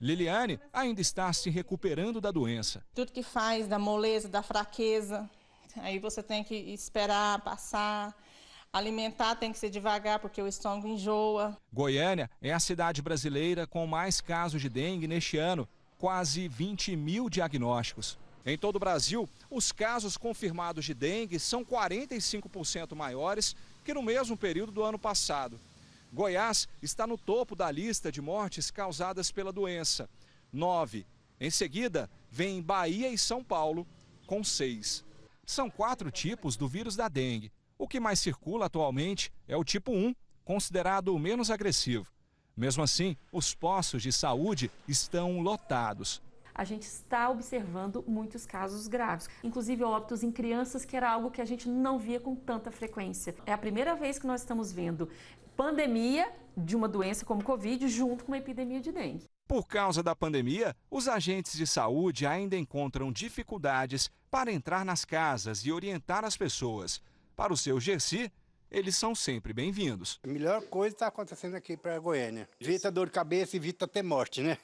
Liliane ainda está se recuperando da doença. Tudo que faz, da moleza, da fraqueza, aí você tem que esperar passar. Alimentar tem que ser devagar porque o estômago enjoa. Goiânia é a cidade brasileira com mais casos de dengue neste ano, quase 20 mil diagnósticos. Em todo o Brasil, os casos confirmados de dengue são 45% maiores que no mesmo período do ano passado. Goiás está no topo da lista de mortes causadas pela doença, nove. Em seguida, vem Bahia e São Paulo, com seis. São quatro tipos do vírus da dengue. O que mais circula atualmente é o tipo 1, considerado o menos agressivo. Mesmo assim, os postos de saúde estão lotados a gente está observando muitos casos graves, inclusive óbitos em crianças, que era algo que a gente não via com tanta frequência. É a primeira vez que nós estamos vendo pandemia de uma doença como Covid junto com uma epidemia de dengue. Por causa da pandemia, os agentes de saúde ainda encontram dificuldades para entrar nas casas e orientar as pessoas. Para o seu Gersi, eles são sempre bem-vindos. A melhor coisa está acontecendo aqui para Goiânia. Evita dor de cabeça, evita até morte, né?